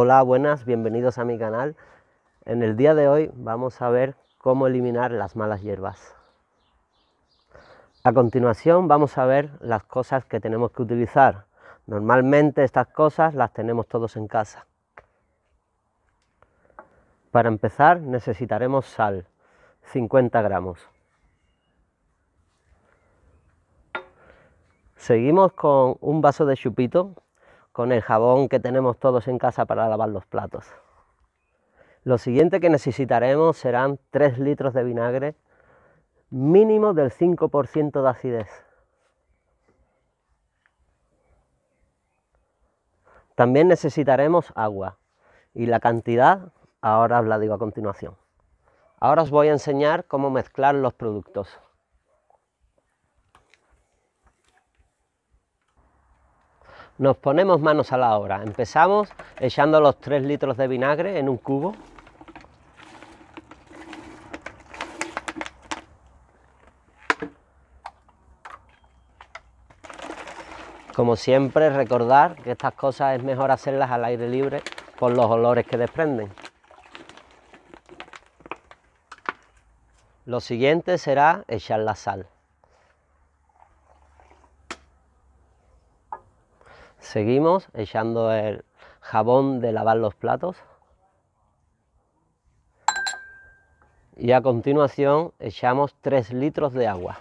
Hola, buenas, bienvenidos a mi canal. En el día de hoy vamos a ver cómo eliminar las malas hierbas. A continuación vamos a ver las cosas que tenemos que utilizar. Normalmente estas cosas las tenemos todos en casa. Para empezar necesitaremos sal, 50 gramos. Seguimos con un vaso de chupito con el jabón que tenemos todos en casa para lavar los platos. Lo siguiente que necesitaremos serán 3 litros de vinagre, mínimo del 5% de acidez. También necesitaremos agua y la cantidad ahora os la digo a continuación. Ahora os voy a enseñar cómo mezclar los productos. Nos ponemos manos a la obra. Empezamos echando los 3 litros de vinagre en un cubo. Como siempre, recordar que estas cosas es mejor hacerlas al aire libre por los olores que desprenden. Lo siguiente será echar la sal. Seguimos echando el jabón de lavar los platos. Y a continuación echamos 3 litros de agua.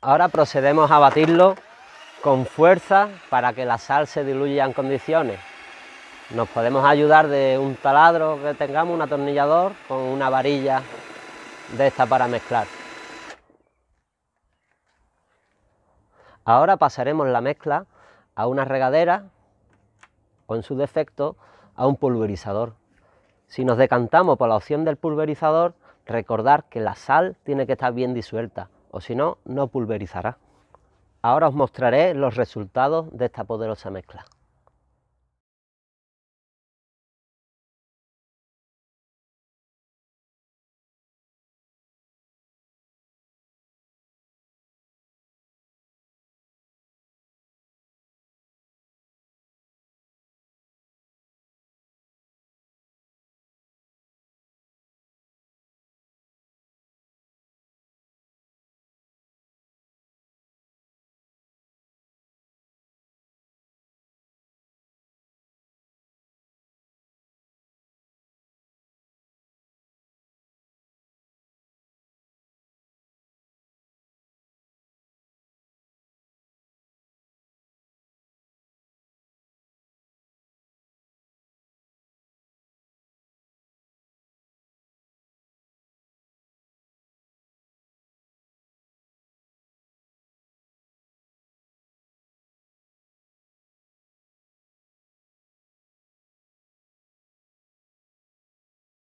Ahora procedemos a batirlo con fuerza para que la sal se diluya en condiciones. Nos podemos ayudar de un taladro que tengamos, un atornillador, con una varilla de esta para mezclar. Ahora pasaremos la mezcla a una regadera o en su defecto a un pulverizador. Si nos decantamos por la opción del pulverizador, recordar que la sal tiene que estar bien disuelta o si no, no pulverizará. Ahora os mostraré los resultados de esta poderosa mezcla.